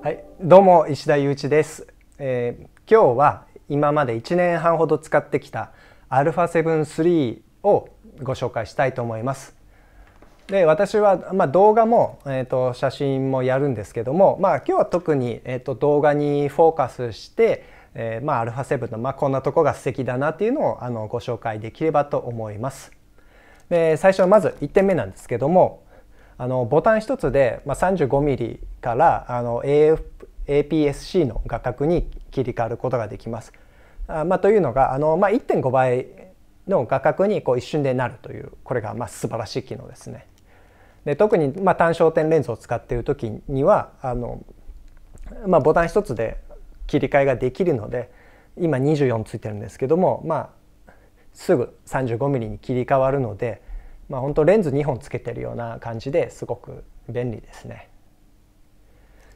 はい、どうも石田雄一です、えー、今日は今まで1年半ほど使ってきた α7-3 をご紹介したいと思います。で私は、まあ、動画も、えーと、写真もやるんですけども、まあ、今日は特に、えーと、動画にフォーカスして、えーまあ、α7 の、まあ、こんなとこが素敵だなっていうのをあのご紹介できればと思います。で最初まず1点目なんですけどもあのボタン1つで、まあ、35mm からあの AF APS-C の画角に切り替わることができます。あまあ、というのがあの、まあ、1.5倍の画角にこう一瞬でなるというこれがまあ素晴らしい機能ですね。で特にまあ単焦点レンズを使っている時にはあの、まあ、ボタン1つで切り替えができるので今24ついてるんですけども、まあ、すぐ 35mm に切り替わるので、まあ、本当レンズ2本つけてるような感じですごく便利ですね。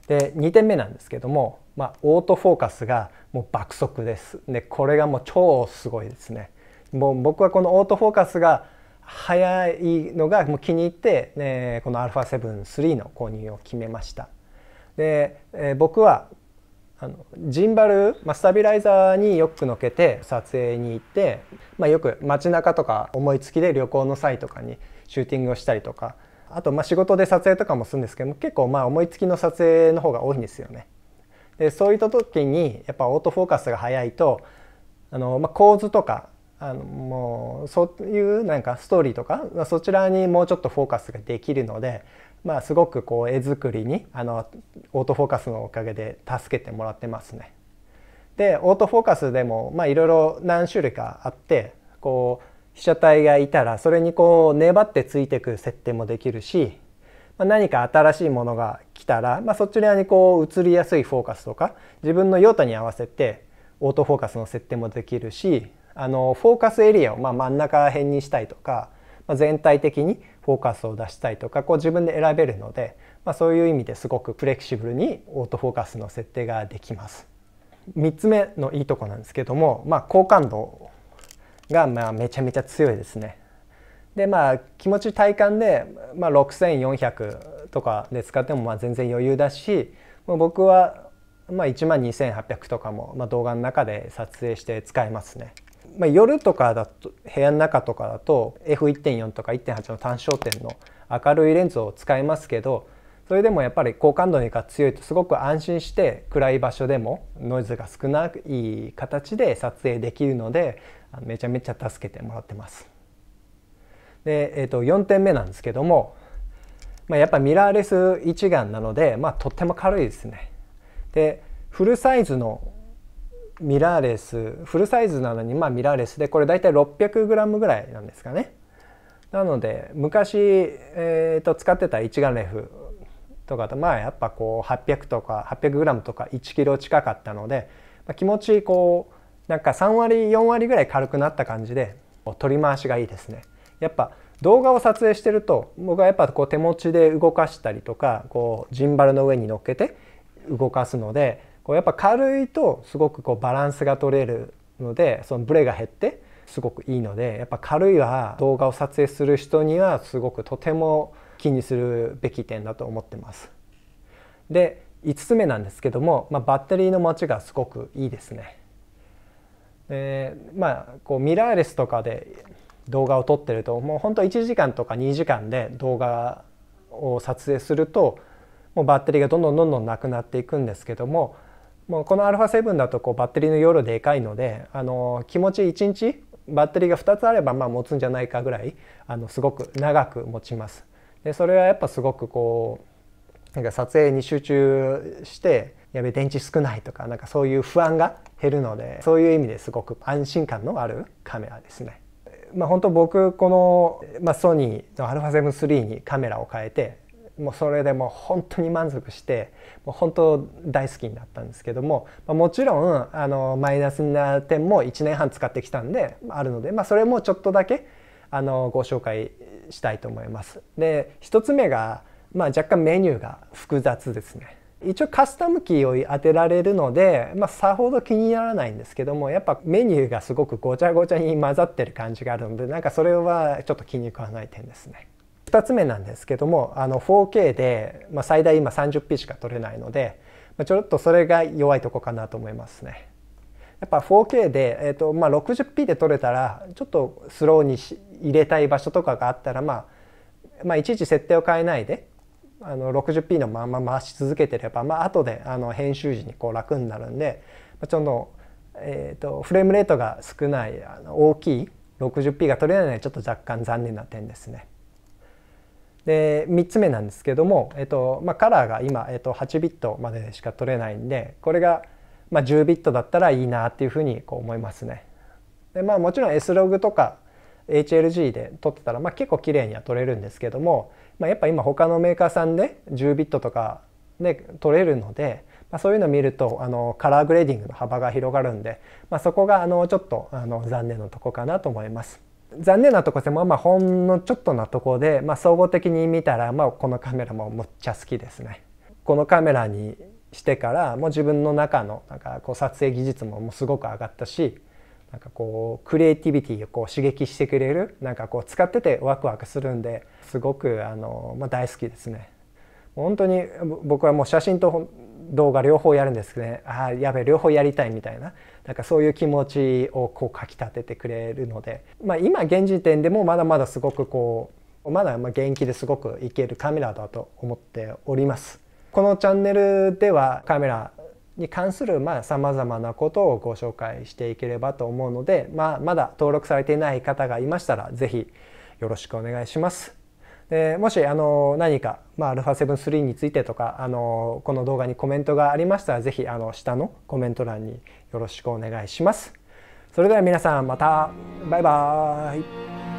で2点目なんですけども、まあ、オートフォーカスがもう爆速ですでこれがもう超すごいですねもう僕はこのオートフォーカスが速いのがもう気に入って、ね、この α7 3の購入を決めましたで、え僕はあのジンバル、まあ、スタビライザーによくのけて撮影に行って、まあ、よく街中とか思いつきで旅行の際とかにシューティングをしたりとかあとまあ仕事で撮影とかもするんですけど結構まあ思いつきの撮影の方が多いんですよね。でそういった時にやっぱオートフォーカスが早いとあの、まあ、構図とかあのもうそういうなんかストーリーとかそちらにもうちょっとフォーカスができるので、まあ、すごくこう絵作りにあのオートフォーカスのおかげで助けてもらってますね。でオートフォーカスでもいろいろ何種類かあってこう被写体がいたらそれにこう粘ってついてく設定もできるし、まあ、何か新しいものが来たら、まあ、そちらにこう映りやすいフォーカスとか自分の用途に合わせてオートフォーカスの設定もできるしあのフォーカスエリアをま真ん中辺にしたいとか、まあ、全体的にフォーカスを出したいとかこう自分で選べるので、まあ、そういう意味ですごくフレキシブルにオートフォーカスの設定ができます。3つ目のいいとこなんですけども、まあ、好感度がまあめちゃめちゃ強いですね。でまあ気持ち体感で、まあ、6400とかで使ってもまあ全然余裕だしもう僕はまあ1万2800とかもまあ動画の中で撮影して使えますね。まあ、夜とかだと部屋の中とかだと F1.4 とか1.8の単焦点の明るいレンズを使いますけどそれでもやっぱり好感度が強いとすごく安心して暗い場所でもノイズが少ない形で撮影できるのでめちゃめちゃ助けてもらってます。で、えー、と4点目なんですけども、まあ、やっぱミラーレス一眼なので、まあ、とっても軽いですね。でフルサイズのミラーレスフルサイズなのにまあミラーレスでこれ大体 600g ぐらいなんですかねなので昔、えー、と使ってた一眼レフとかとまあやっぱこう800とか 800g とか 1kg 近かったので、まあ、気持ちこうなんか3割4割ぐらい軽くなった感じで取り回しがいいですねやっぱ動画を撮影してると僕はやっぱこう手持ちで動かしたりとかこうジンバルの上に乗っけて動かすのでこうやっぱ軽いとすごくこうバランスが取れるのでそのブレが減ってすごくいいのでやっぱ軽いは動画を撮影する人にはすごくとても気にするべき点だと思ってます。で5つ目なんですけども、まあ、バッテリーの持ちがすごくいいですね。でまあこうミラーレスとかで動画を撮ってるともうほんと1時間とか2時間で動画を撮影するともうバッテリーがどんどんどんどんなくなっていくんですけどももうこの α7 だとこうバッテリーの容量でかいのであの気持ち1日バッテリーが2つあればまあ持つんじゃないかぐらいあのすごく長く持ちます。でそれはやっぱすごくこうなんか撮影に集中してやべ電池少ないとかなんかそういう不安が減るのでそういう意味ですごく安心感のあるカメラですね。まあ、本当僕この、まソニーの α7-3 にカメラを変えてもうそれでもう本当に満足してもう本当大好きになったんですけども、まあ、もちろんあのマイナスな点も1年半使ってきたんであるので、まあ、それもちょっとだけあのご紹介したいと思います。で1つ目が、まあ、若干メニューが複雑ですね。一応カスタムキーを当てられるので、まあ、さほど気にならないんですけどもやっぱメニューがすごくごちゃごちゃに混ざってる感じがあるのでなんかそれはちょっと気に食わない点ですね。2つ目なんですけどもあの 4K で、まあ、最大今 30p しか撮れないので、まあ、ちょっとそれが弱いとこかなと思いますね。やっぱ 4K で、えーとまあ、60p で撮れたらちょっとスローに入れたい場所とかがあったら、まあ、まあいちいち設定を変えないであの 60p のまま回し続けてれば、まあ後であの編集時にこう楽になるんで、まあ、ちょっと,、えーと、フレームレートが少ないあの大きい 60p が取れないのはちょっと若干残念な点ですね。で3つ目なんですけども、えっとまあ、カラーが今、えっと、8ビットまでしか取れないんでこれが、まあ、10ビットだったらいいなっていうふうにこう思いますね。でまあ、もちろん S ログとか HLG で撮ってたら、まあ、結構綺麗には撮れるんですけども、まあ、やっぱ今他のメーカーさんで10ビットとかで撮れるので、まあ、そういうの見るとあのカラーグレーディングの幅が広がるんで、まあ、そこがあのちょっとあの残念なとこかなと思います。残念なとこでもまあほんのちょっとなとこで、まあ、総合的に見たら、まあ、このカメラもむっちゃ好きですね。このカメラにしてからもう自分の中のなんかこう撮影技術ももうすごく上がったしなんかこうクリエイティビティをこう刺激してくれるなんかこう使っててワクワクするんですごくあの、まあ、大好きですね。本当に僕はもう写真と動画両方やるんですねああやべえ両方やりたいみたいななんかそういう気持ちをこうかきたててくれるので、まあ、今現時点でもまだまだすごくこうまだま元気ですごくいけるカメラだと思っております。このチャンネルではカメラに関するさまざ、まなことをご紹介していければと思うので、まあ、まだ登録されていない方がいましたら是非よろしくお願いします。えー、もしあの何か、まあ、α7-3 についてとかあのこの動画にコメントがありましたら是非あの下のコメント欄によろしくお願いします。それでは皆さんまたバイバーイ